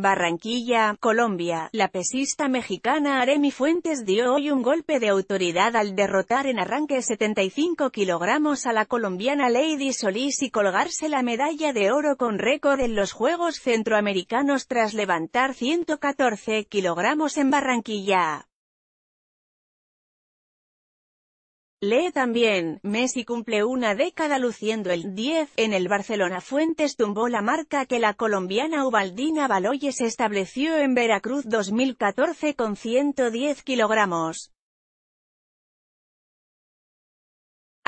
Barranquilla, Colombia, la pesista mexicana Aremi Fuentes dio hoy un golpe de autoridad al derrotar en arranque 75 kilogramos a la colombiana Lady Solís y colgarse la medalla de oro con récord en los Juegos Centroamericanos tras levantar 114 kilogramos en Barranquilla. Lee también, Messi cumple una década luciendo el 10, en el Barcelona Fuentes tumbó la marca que la colombiana Ubaldina Baloyes estableció en Veracruz 2014 con 110 kilogramos.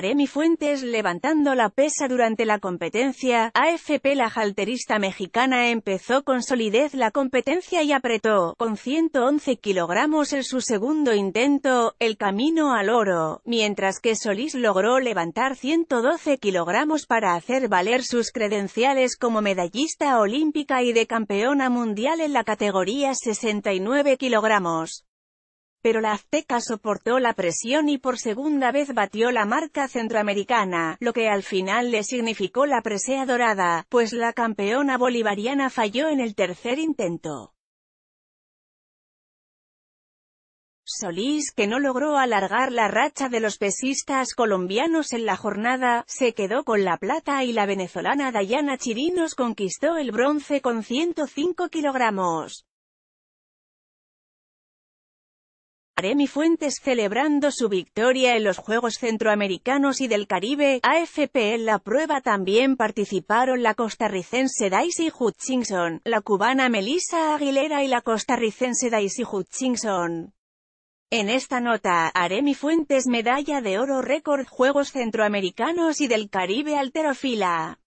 Remy Fuentes levantando la pesa durante la competencia, AFP la halterista mexicana empezó con solidez la competencia y apretó, con 111 kilogramos en su segundo intento, el camino al oro, mientras que Solís logró levantar 112 kilogramos para hacer valer sus credenciales como medallista olímpica y de campeona mundial en la categoría 69 kilogramos pero la azteca soportó la presión y por segunda vez batió la marca centroamericana, lo que al final le significó la presea dorada, pues la campeona bolivariana falló en el tercer intento. Solís, que no logró alargar la racha de los pesistas colombianos en la jornada, se quedó con la plata y la venezolana Dayana Chirinos conquistó el bronce con 105 kilogramos. Aremi Fuentes celebrando su victoria en los Juegos Centroamericanos y del Caribe, AFP en la prueba también participaron la costarricense Daisy Hutchinson, la cubana Melissa Aguilera y la costarricense Daisy Hutchinson. En esta nota, Aremi Fuentes medalla de oro récord Juegos Centroamericanos y del Caribe alterofila.